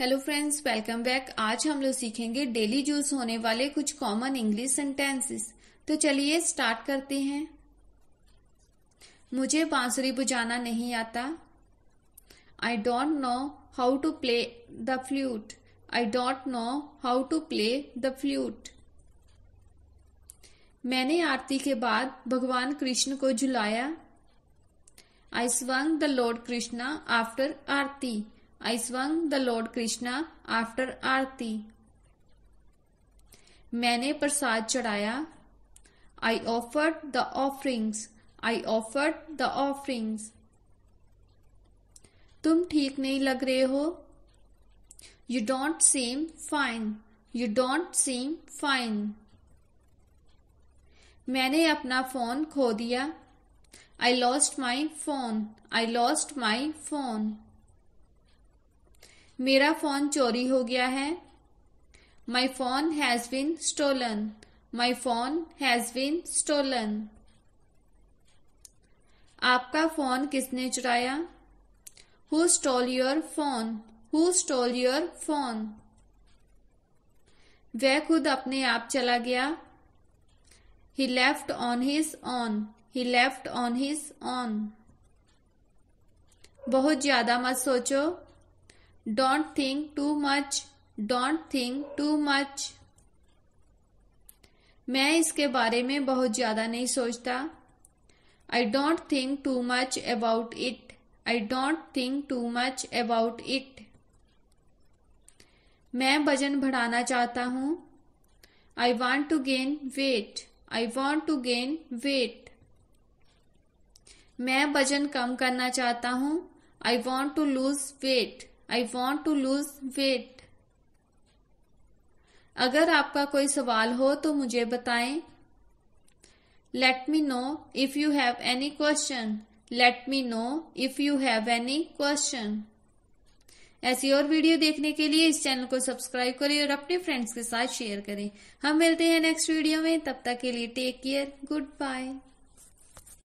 hello friends welcome back आज हम लोग सीखेंगे डेली यूज होने वाले कुछ कॉमन इंग्लिश सेंटेंसेस तो चलिए स्टार्ट करते हैं मुझे बांसुरी बुझाना नहीं आता I don't know how to play the flute I don't know how to play the flute मैंने आरती के बाद भगवान कृष्ण को झुलाया I swung the lord Krishna after aarti I swung the lord Krishna after aarti मैंने प्रसाद चढ़ाया I offer the offerings I offer the offerings तुम ठीक नहीं लग रहे हो you don't seem fine you don't seem fine मैंने अपना फोन खो दिया I lost my phone I lost my phone मेरा फोन चोरी हो गया है my phone has been stolen my phone has been stolen आपका फोन किसने चुराया who stole your phone who stole your phone वह खुद अपने आप चला गया he left on his own he left on his own बहुत ज्यादा मत सोचो don't think too much don't think too much मैं इसके बारे में बहुत ज़्यादा नहीं सोचता I don't think too much about it I don't think too much about it मैं वजन बढ़ाना चाहता हूँ I want to gain weight I want to gain weight मैं वजन कम करना चाहता हूँ I want to lose weight I want to lose weight अगर आपका कोई सवाल हो तो मुझे बताएं let me know if you have any question let me know if you have any question ऐसी और वीडियो देखने के लिए इस चैनल को सब्सक्राइब करें और अपने फ्रेंड्स के साथ शेयर करें हम मिलते हैं नेक्स्ट वीडियो में तब तक के लिए टेक केयर गुड बाय